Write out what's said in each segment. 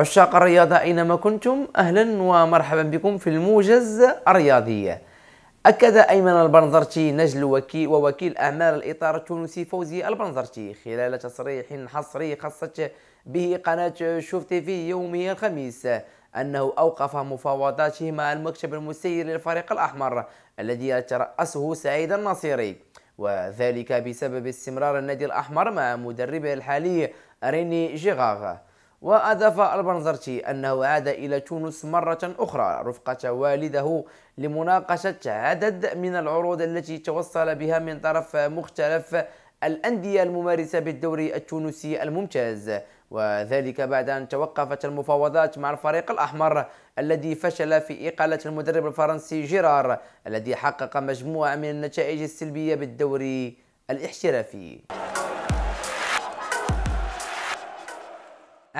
عشاق الرياضة أينما كنتم أهلا ومرحبا بكم في الموجز الرياضية أكد أيمن البنزرتي نجل وكيل ووكيل أعمال الإطار التونسي فوزي البنزرتي خلال تصريح حصري خصت به قناة شوف تي في يومه الخميس أنه أوقف مفاوضاته مع المكتب المسير للفريق الأحمر الذي يترأسه سعيد النصيري وذلك بسبب استمرار النادي الأحمر مع مدربه الحالي ريني جيغاغ وأضاف البنزرتي أنه عاد إلى تونس مرة أخرى رفقة والده لمناقشة عدد من العروض التي توصل بها من طرف مختلف الأندية الممارسة بالدوري التونسي الممتاز وذلك بعد أن توقفت المفاوضات مع الفريق الأحمر الذي فشل في إقالة المدرب الفرنسي جيرار الذي حقق مجموعة من النتائج السلبية بالدوري الاحترافي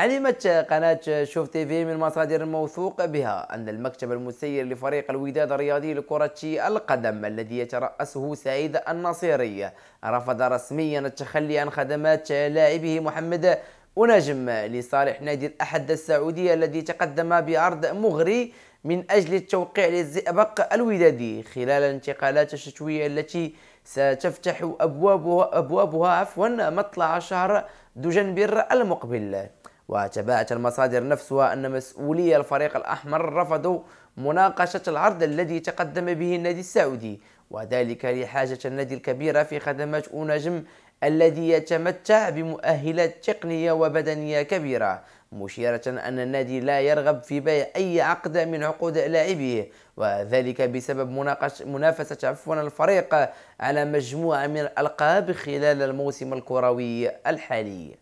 علمت قناة شوف تي في من مصادر موثوق بها أن المكتب المسير لفريق الوداد الرياضي لكرة القدم الذي يترأسه سعيد النصيري رفض رسميا التخلي عن خدمات لاعبه محمد ونجم لصالح نادي الأحد السعودي الذي تقدم بعرض مغري من أجل التوقيع للزئبق الودادي خلال الانتقالات الشتوية التي ستفتح أبوابها, أبوابها عفوا مطلع شهر دجنبر المقبل وتباعت المصادر نفسها أن مسؤولي الفريق الأحمر رفضوا مناقشة العرض الذي تقدم به النادي السعودي وذلك لحاجة النادي الكبيرة في خدمات أونجم الذي يتمتع بمؤهلات تقنية وبدنية كبيرة مشيرة أن النادي لا يرغب في بيع أي عقد من عقود لاعبيه وذلك بسبب مناقش منافسة عفوا الفريق على مجموعة من الألقاب خلال الموسم الكروي الحالي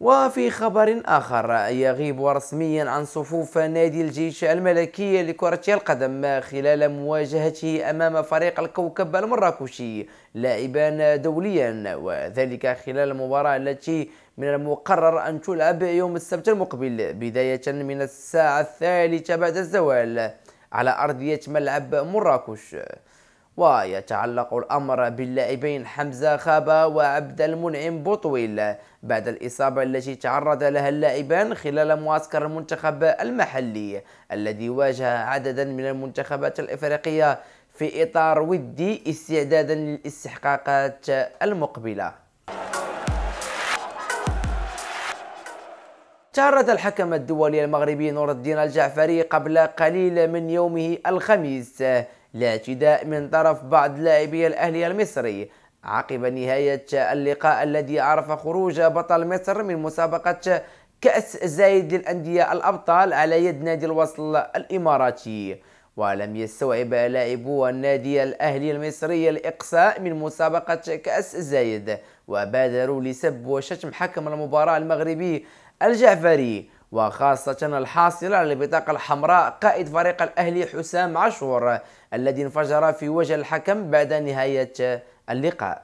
وفي خبر آخر يغيب رسميا عن صفوف نادي الجيش الملكي لكرة القدم خلال مواجهته أمام فريق الكوكب المراكشي لاعبا دوليا وذلك خلال المباراة التي من المقرر أن تلعب يوم السبت المقبل بداية من الساعة الثالثة بعد الزوال على أرضية ملعب مراكش ويتعلق الأمر باللاعبين حمزة خابة وعبد المنعم بطويل بعد الإصابة التي تعرض لها اللاعبان خلال معسكر المنتخب المحلي الذي واجه عددا من المنتخبات الإفريقية في إطار ودي استعدادا للاستحقاقات المقبلة تعرض الحكم الدولي المغربي نور الدين الجعفري قبل قليل من يومه الخميس لاعتداء من طرف بعض لاعبي الأهلي المصري عقب نهاية اللقاء الذي عرف خروج بطل مصر من مسابقة كأس زايد للأندية الأبطال على يد نادي الوصل الإماراتي ولم يستوعب لاعبو النادي الأهلي المصري الإقصاء من مسابقة كأس زايد وبادروا لسب وشتم حكم المباراة المغربي الجعفري وخاصة الحاصل على البطاقة الحمراء قائد فريق الأهلي حسام عاشور الذي انفجر في وجه الحكم بعد نهاية اللقاء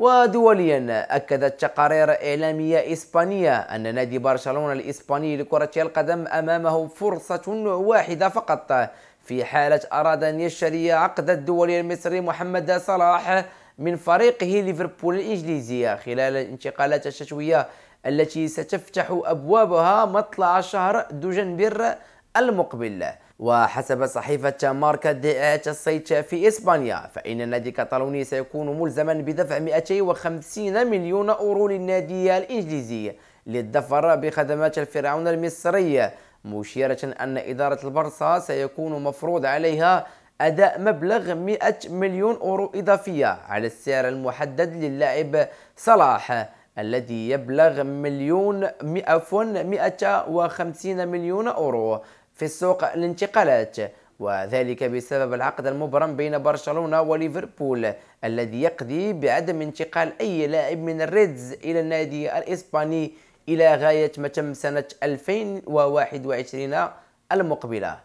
ودوليا أكدت تقارير إعلامية إسبانية أن نادي برشلونة الإسباني لكرة القدم أمامه فرصة واحدة فقط في حالة أراد أن يشتري عقد الدولي المصري محمد صلاح من فريقه ليفربول الإنجليزية خلال الانتقالات الشتوية التي ستفتح أبوابها مطلع شهر دجنبر المقبل وحسب صحيفة ماركا دعاية الصيت في إسبانيا فإن النادي الكتالوني سيكون ملزما بدفع 250 مليون أورو للنادي الإنجليزي للظفر بخدمات الفرعون المصري مشيرة أن إدارة البرصة سيكون مفروض عليها أداء مبلغ 100 مليون أورو إضافية على السعر المحدد للاعب صلاح الذي يبلغ مليون عفوا 150 مليون أورو في سوق الانتقالات وذلك بسبب العقد المبرم بين برشلونة وليفربول الذي يقضي بعدم انتقال أي لاعب من الريدز إلى النادي الإسباني إلى غاية ما تم سنة 2021 المقبلة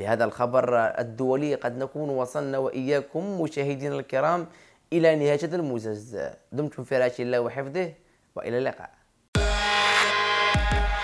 بهذا الخبر الدولي قد نكون وصلنا وإياكم مشاهدينا الكرام إلى نهاية هذا الموجز دمتم في رعاية الله وحفظه وإلى اللقاء